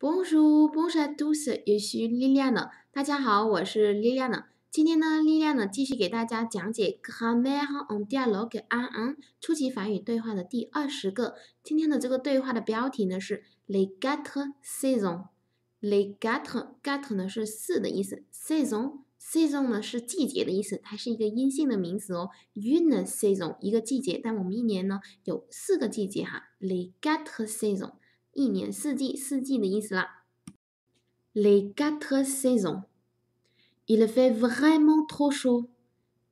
s u 本身都是 l i a n 的。大家好，我是 Liliana。今天呢，a n a 继续给大家讲解《c a m e r e on Dialogue》啊 n 初级法语对话的第二十个。今天的这个对话的标题呢是《t e Four Seasons》。The Four e o u r 呢是四的意思，Season Season 呢是季节的意思，它是一个阴性的名词哦。u n e Season 一个季节，但我们一年呢有四个季节哈。t e Four Seasons。Les quatre saisons. Il fait vraiment trop chaud.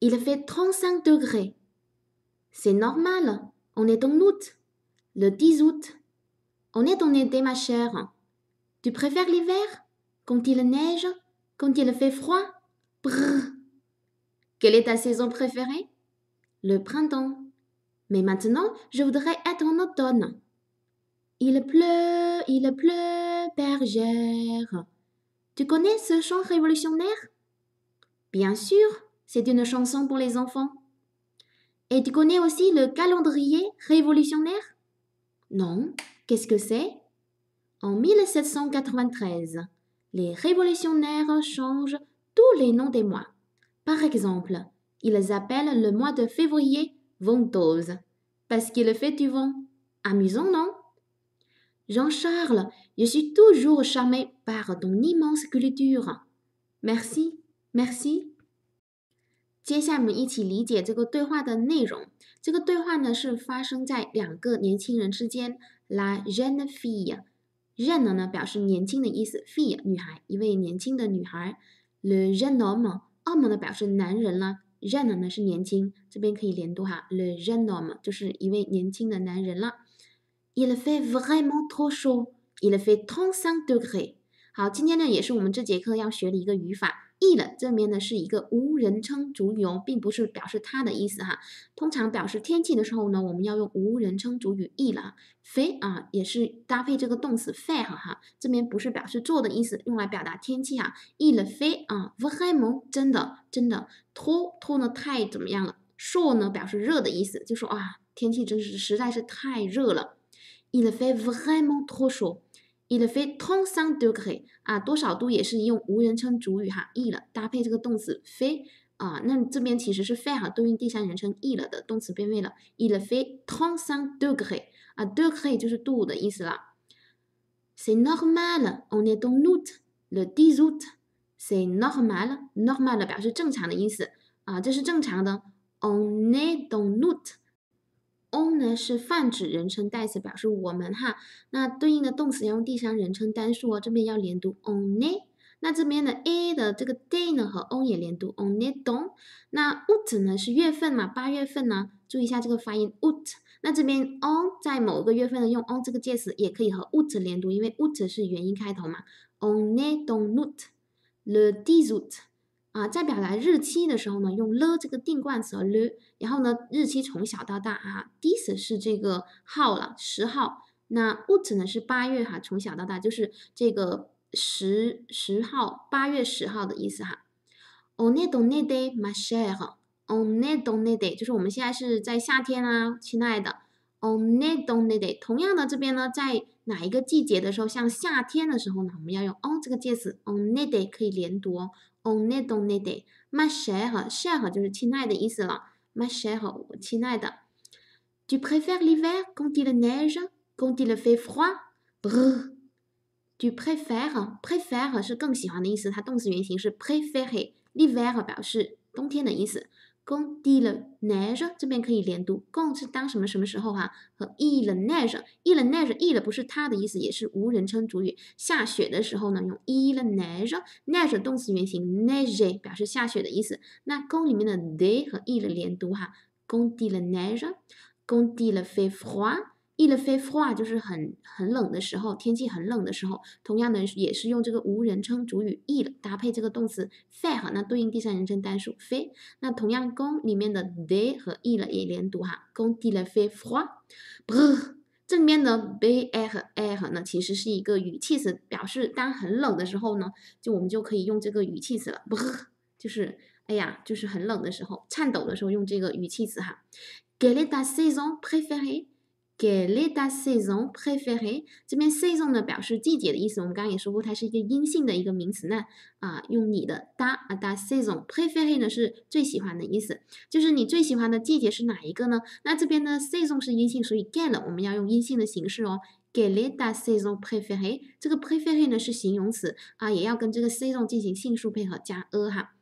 Il fait 35 degrés. C'est normal. On est en août. Le 10 août. On est en été, ma chère. Tu préfères l'hiver Quand il neige Quand il fait froid Quelle est ta saison préférée Le printemps. Mais maintenant, je voudrais être en automne. Il pleut, il pleut, bergère. Tu connais ce chant révolutionnaire Bien sûr, c'est une chanson pour les enfants. Et tu connais aussi le calendrier révolutionnaire Non, qu'est-ce que c'est En 1793, les révolutionnaires changent tous les noms des mois. Par exemple, ils appellent le mois de février ventose, parce qu'il fait du vent. Amusant, non Jean Charles，je suis toujours charmé par ton immense culture. Merci, merci. 接下我们一起理解这个对话的内容。这个对话呢是发生在两个年轻人之间。La jeune fille，jeune 呢表示年轻的意思，fille 女孩，一位年轻的女孩。Le jeune homme，homme 呢表示男人啦。jeune 呢是年轻，这边可以连读哈，Le jeune homme 就是一位年轻的男人了。Il fait vraiment trop chaud. Il fait trente cinq degrés. 好，今天呢也是我们这节课要学的一个语法。Il 这边呢是一个无人称主语哦，并不是表示它的意思哈。通常表示天气的时候呢，我们要用无人称主语 Il。Fait 啊，也是搭配这个动词 fait 哈。这边不是表示做的意思，用来表达天气啊。Il fait 啊，vraiment 真的真的，too too 呢太怎么样了？Trop 呢表示热的意思，就说啊，天气真是实在是太热了。Il fait vraiment trop chaud. Il fait 35 degrés 啊，多少度也是用无人称主语哈 il 搭配这个动词 fait 啊，那这边其实是 fait 哈对应第三人称 il fait 35 degrés 啊，degrés C'est normal, on est en août, le 10 août. C'est normal, normal on est en août. on 呢是泛指人称代词，表示我们哈。那对应的动词要用第三人称单数哦，这边要连读 on。那这边的 a 的这个 day 呢和 on 也连读 on day。那 aut 呢是月份嘛，八月份呢，注意一下这个发音 aut。那这边 on 在某个月份呢用 on 这个介词也可以和 aut 连读，因为 aut 是元音开头嘛，on d o n u t the d i s s t 啊，在表达日期的时候呢，用了这个定冠词了，然后呢，日期从小到大啊，this 是这个号了，十号，那 what 呢是八月哈，从小到大就是这个十十号，八月十号的意思哈。Onedonede my s h a r e o n e d o n e d y 就是我们现在是在夏天啦，亲爱的。On n e d o e n e d a e 同样的，这边呢，在哪一个季节的时候，像夏天的时候呢，我们要用 on 这个介词。On n e d a e 可以连读。On n e d o n e d a e Ma chère, chère 就是亲爱的意思了。Ma chère, 我亲爱的。Tu préfères l'hiver quand il neige? Quand il fait froid? Tu préfères? p r é f r e r 是更喜欢的意思。它动词原形是 préférer。L'hiver 表示冬天的意思。quand il neige 这边可以连读，quand 是当什么什么时候哈，和 il neige，il neige，il 不是它的意思，也是无人称主语。下雪的时候呢，用 il neige，neige 动词原形，neige 表示下雪的意思。那 quand 里面的 de 和 il 连读哈，quand il neige，quand il fait froid。伊了飞化就是很很冷的时候，天气很冷的时候，同样的也是用这个无人称主语伊了搭配这个动词 fait 哈，那对应第三人称单数 fait。那同样宫里面的 d e y 和伊了也连读哈，gonne 伊了飞化。这里面的 be 和 air 呢，其实是一个语气词，表示当很冷的时候呢，就我们就可以用这个语气词了。就是哎呀，就是很冷的时候，颤抖的时候用这个语气词哈。Quelle est ta saison préférée？给 leda season p r e f é r é 这边 season 呢表示季节的意思。我们刚刚也说过，它是一个阴性的一个名词呢。啊，用你的 da 啊，da season p r e f é r é 呢是最喜欢的意思，就是你最喜欢的季节是哪一个呢？那这边呢，season 是阴性，所以 get 了我们要用阴性的形式哦。给 leda season p r e f é r é 这个 p r e f é r é 呢是形容词啊，也要跟这个 season 进行性数配合加 a 哈。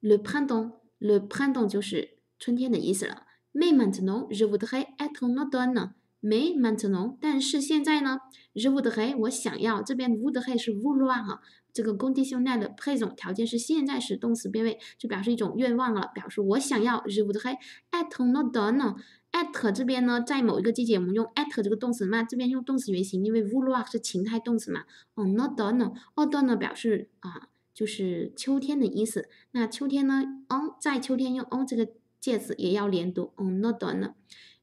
le printemps，le printemps 就是春天的意思了。maintenant，je voudrais être en automne 呢？没满成龙，但是现在呢？o u 日乌的黑，我想要这边 o u 乌的黑是 o u l 乌拉哈。这个公地绣奈的配种条件是现在时动词变位，就表示一种愿望了，表示我想要日乌的黑。at no done a t 这边呢，在某一个季节我们用 at 这个动词嘛，这边用动词原形，因为 v l o 拉哈是情态动词嘛。on no done d o n 呢表示啊，就是秋天的意思。那秋天呢？on 在秋天用 on 这个介词也要连读。on no done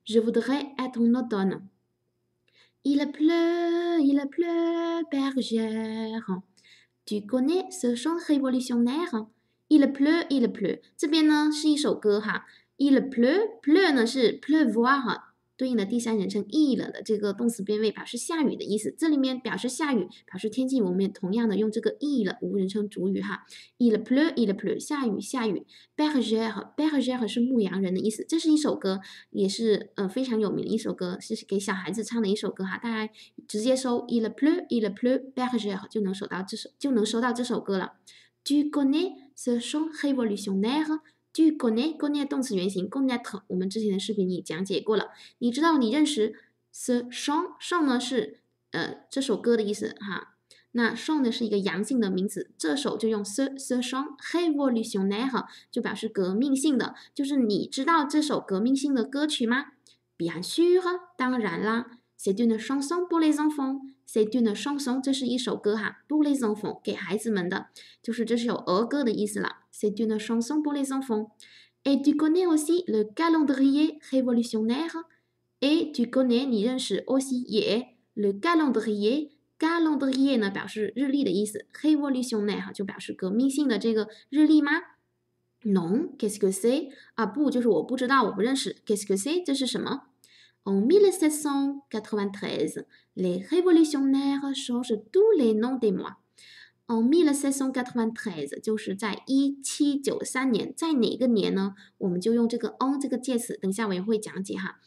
Je voudrais être en automne. Il pleut, il pleut, bergère. Tu connais ce chant révolutionnaire? Il pleut, il pleut. c'est bien Il pleut, pleut 呢是 pleuvoir 对应的第三人称 e 了的这个动词变位表示下雨的意思。这里面表示下雨，表示天气，我们也同样的用这个 e 了无人称主语哈。Il pleut, il pleut，下雨下雨。Berger 和 Berger 是牧羊人的意思。这是一首歌，也是呃非常有名的一首歌，是给小孩子唱的一首歌哈。大家直接搜 Il pleut, Il pleut，Berger 就能搜到这首就能搜到这首歌了。Tu connais ce chant révolutionnaire？去 connect，connect 动词原形，connect。我们之前的视频也讲解过了。你知道，你认识 the song，song 呢是呃这首歌的意思哈。那 song 呢是一个阳性的名词，这首就用 the the song。He v o li t i o n g ne 哈，就表示革命性的。就是你知道这首革命性的歌曲吗？Bien s u r 哈，当然啦。Se dun song song bu le song fon，se dun song song 这是一首歌哈，bu le song fon 给孩子们的，就是这是有儿歌的意思了。c'est une chanson pour les enfants. Et tu connais aussi le calendrier révolutionnaire et tu connais, ni aussi le calendrier calendrier révolutionnaire non, 就表示革命性的这个日历吗？Non, qu'est-ce que c'est ah, quest ce que En 1793, les révolutionnaires changent tous les noms des mois. 哦，Miller session got one prize，就是在一七九三年，在哪个年呢？我们就用这个 on 这个介词，等一下我也会讲解哈。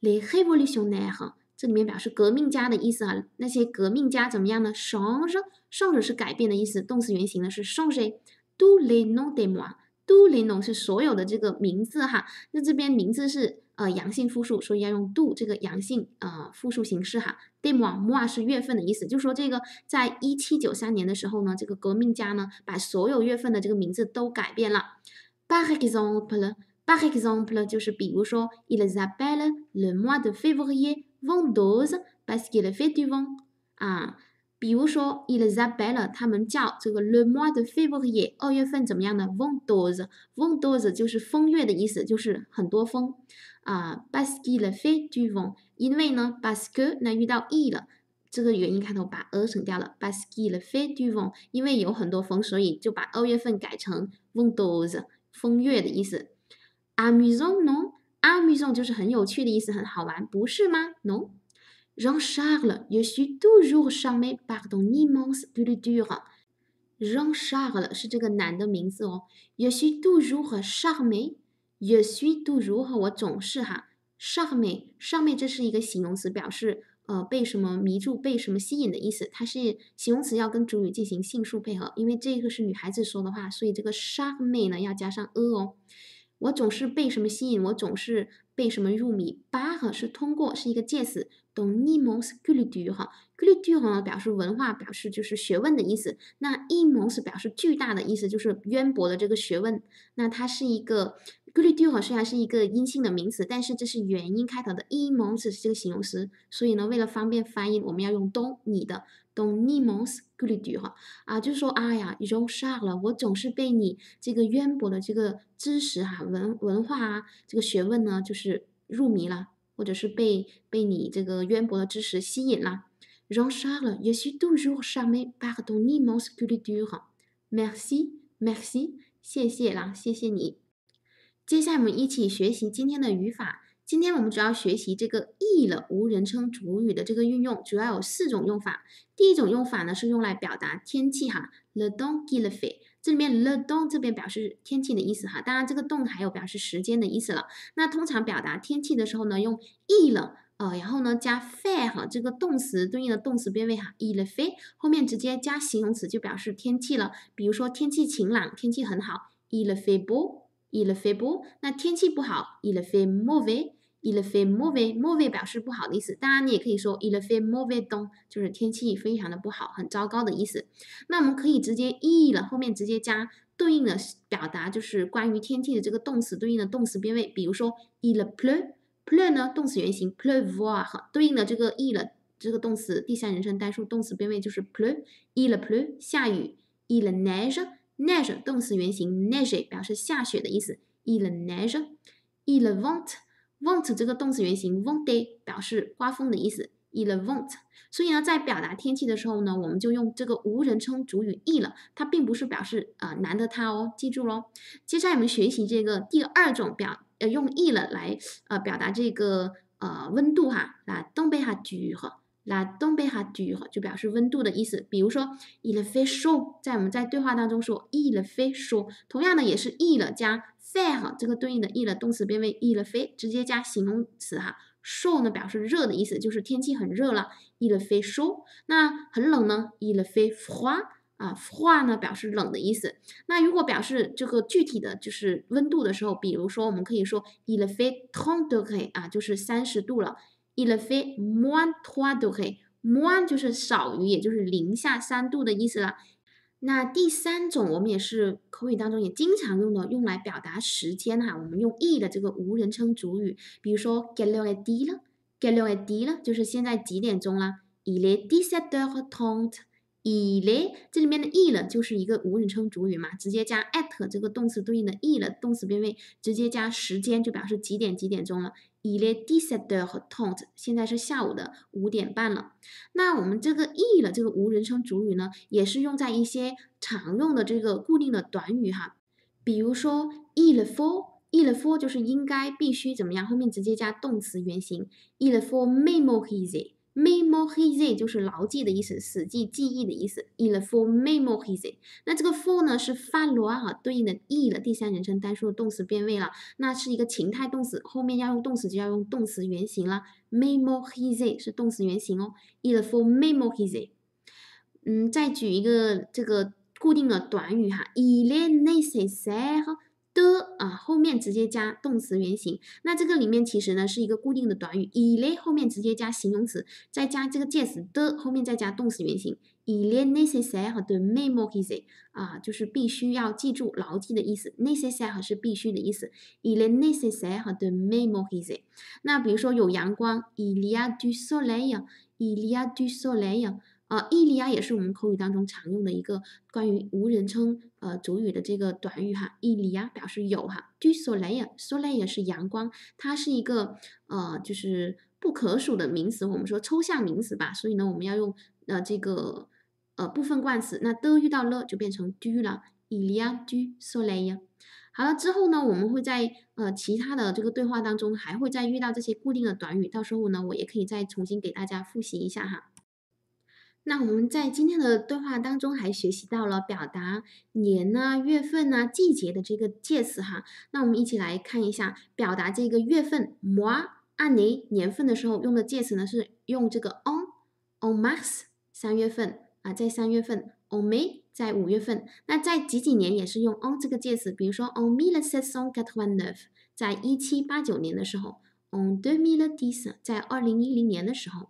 Les abolitionnaires，这里面表示革命家的意思啊，那些革命家怎么样呢？Change，change 是改变的意思，动词原形的是 change。Tous les noms de moi，tous les noms 是所有的这个名字哈，那这边名字是。呃，阳性复数，所以要用 do 这个阳性呃复数形式哈。De m o m o i 是月份的意思，就说这个在一七九三年的时候呢，这个革命家呢，把所有月份的这个名字都改变了。Par exemple，par exemple 就是比如说，Il a b e t le mois de février vent d o s e parce qu'il fait du vent。比如说，Ilza Bella，他们叫这个 Le mois de février，二月份怎么样呢 v e n d o z e v e n d o z e 就是风月的意思，就是很多风啊。b a s q u le fait du vent，因为呢，Basque 那遇到 e 了，这个元音开头把 a 省掉了。b a s q u le fait du vent，因为有很多风，所以就把二月份改成 v e n d o z e 风月的意思。Amusant non？Amusant 就是很有趣的意思，很好玩，不是吗？Non？Jean Charles, je suis toujours charmé par ton immense duludeur. Jean Charles 是这个男的名字哦。je suis toujours charmé, je suis toujours 和我总是哈 charmé 上面这是一个形容词，表示呃被什么迷住、被什么吸引的意思。它是形容词要跟主语进行性数配合，因为这个是女孩子说的话，所以这个 charmé 呢要加上 a 哦。我总是被什么吸引，我总是被什么入迷。par 是通过，是一个介词。懂你谋斯格里杜哈，格里杜哈呢表示文化，表示就是学问的意思。那 m o s 表示巨大的意思，就是渊博的这个学问。那它是一个格 do 哈虽然是一个阴性的名词，但是这是元音开头的。一谋 s 是这个形容词，所以呢，为了方便发音，我们要用懂你的懂你谋斯格里杜哈啊，就是说哎呀，你中上了，我总是被你这个渊博的这个知识哈文文化啊这个学问呢，就是入迷了。或者是被被你这个渊博的知识吸引了，Jean Charles，je suis toujours charmé par ton immense culture. Merci, merci，谢谢啦，谢谢你。接下来我们一起学习今天的语法。今天我们主要学习这个 “e” 了无人称主语的这个运用，主要有四种用法。第一种用法呢是用来表达天气哈，le temps g é l i f i t 这面 le dong 这边表示天气的意思哈，当然这个动还有表示时间的意思了。那通常表达天气的时候呢，用 e 了。呃，然后呢加 fair 哈，这个动词对应的动词变位哈，e l f a i 后面直接加形容词就表示天气了。比如说天气晴朗，天气很好，e l f a i bo，e le fair bo。那天气不好，e l f a i mo ve i。il fait mauvais，mauvais 表示不好的意思，当然你也可以说 il fait mauvais d e n 就是天气非常的不好，很糟糕的意思。那我们可以直接 e 了，后面直接加对应的表达，就是关于天气的这个动词对应的动词变位。比如说 il pleut，pleut 呢动词原形 pleuvoir，对应的这个 e 了这个动词第三人称单数动词变位就是 pleut，il pleut 下雨。il neige，neige 动词原形 neige 表示下雪的意思，il neige。il vente want 这个动词原形 w o n d y 表示刮风的意思 e l w o a n t 所以呢，在表达天气的时候呢，我们就用这个无人称主语 e 了，它并不是表示啊难的它哦，记住喽。接下来我们学习这个第二种表，呃用 e 了来呃表达这个呃温度哈来东北哈 m p u r 哈。那东北哈句就表示温度的意思，比如说，il fesho，在我们在对话当中说，il fesho，同样呢也是 il 加 f i r 哈，这个对应的 il 动词变为 il，直接加形容词哈，sho 呢表示热的意思，就是天气很热了，il fesho。那很冷呢，il feshua，啊，hua 呢表示冷的意思。那如果表示这个具体的就是温度的时候，比如说我们可以说 il fesh t o n 都可以啊，就是三十度了。e l e i t moins trois degrés，moins 就是少于，也就是零下三度的意思了。那第三种，我们也是口语当中也经常用的，用来表达时间哈。我们用 e 的这个无人称主语，比如说 g e l e r e t i l e l e r e e t 就是现在几点钟了 i l e dix heures t r n t e e l e 这里面的 e l 就是一个无人称主语嘛，直接加 at 这个动词对应的 e l 动词变位，直接加时间就表示几点几点钟了。Il est dit e u e e 和 tant，现在是下午的五点半了。那我们这个 e 了这个无人称主语呢，也是用在一些常用的这个固定的短语哈，比如说 il faut，il faut 就是应该必须怎么样，后面直接加动词原形，il faut m e m o r i s e r memorize 就是牢记的意思，死记记忆的意思。i l f o r m memorize，那这个 for 呢是发罗啊，对应的 e 了，第三人称单数的动词变位了，那是一个情态动词，后面要用动词就要用动词原形了。memorize 是动词原形哦。i l f o r m memorize，嗯，再举一个这个固定的短语哈，is t n e c e s s a r 的啊后面直接加动词原形。那这个里面其实呢是一个固定的短语，以嘞后面直接加形容词，再加这个介词的后面再加动词原形。以嘞 necessary 的 may m o k e easy 啊，就是必须要记住、牢记的意思。necessary 是必须的意思。以嘞 necessary 的 may m o k e easy。那比如说有阳光，伊利亚 du soleil，伊利亚 du soleil。呃，伊利亚也是我们口语当中常用的一个关于无人称呃主语的这个短语哈。伊利亚表示有哈。d o solea，solea 是阳光，它是一个呃就是不可数的名词，我们说抽象名词吧。所以呢，我们要用呃这个呃部分冠词。那的遇到了就变成 du 了。伊利亚 du solea。好了，之后呢，我们会在呃其他的这个对话当中还会再遇到这些固定的短语。到时候呢，我也可以再重新给大家复习一下哈。那我们在今天的对话当中还学习到了表达年呐、月份呐、季节的这个介词哈。那我们一起来看一下，表达这个月份、某按年年份的时候用的介词呢是用这个 on。On m a r c 三月份啊，在三月份；on May，在五月份。那在几几年也是用 on 这个介词，比如说 on 1789，在一七八九年的时候；on 2010，在二零一零年的时候。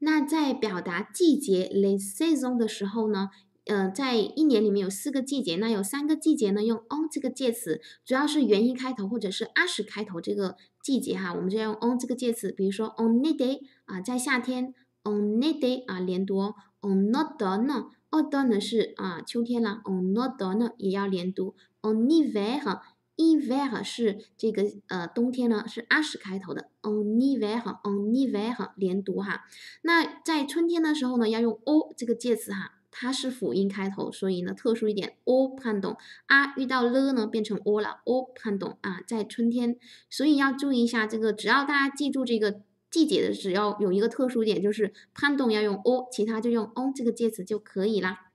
那在表达季节 （season） 的时候呢，呃，在一年里面有四个季节，那有三个季节呢用 on 这个介词，主要是元音开头或者是 s h 开头这个季节哈，我们就要用 on 这个介词，比如说 on t a day 啊，在夏天，on t a day 啊连读，on n o t o n n 呢 a t u n 是啊秋天了，on n o t o n 也要连读，on n i v e e r Inver 是这个呃冬天呢是阿开头的，on Inver on Inver 连读哈。那在春天的时候呢要用 o 这个介词哈，它是辅音开头，所以呢特殊一点，o 判动，啊遇到了呢变成 o 了，o 判动啊在春天，所以要注意一下这个，只要大家记住这个季节的，只要有一个特殊点就是判动要用 o，其他就用 on 这个介词就可以啦。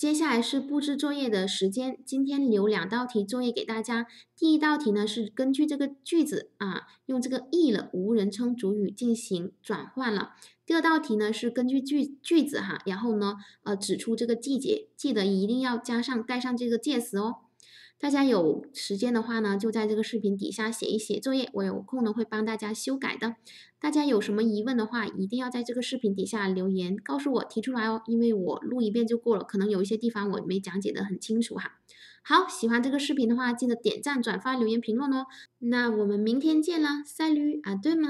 接下来是布置作业的时间。今天留两道题作业给大家。第一道题呢是根据这个句子啊，用这个 e 了无人称主语进行转换了。第二道题呢是根据句句子哈，然后呢呃指出这个季节，记得一定要加上带上这个介词哦。大家有时间的话呢，就在这个视频底下写一写作业，我有空呢会帮大家修改的。大家有什么疑问的话，一定要在这个视频底下留言告诉我提出来哦，因为我录一遍就过了，可能有一些地方我没讲解的很清楚哈。好，喜欢这个视频的话，记得点赞、转发、留言、评论哦。那我们明天见啦，晒驴啊，对吗？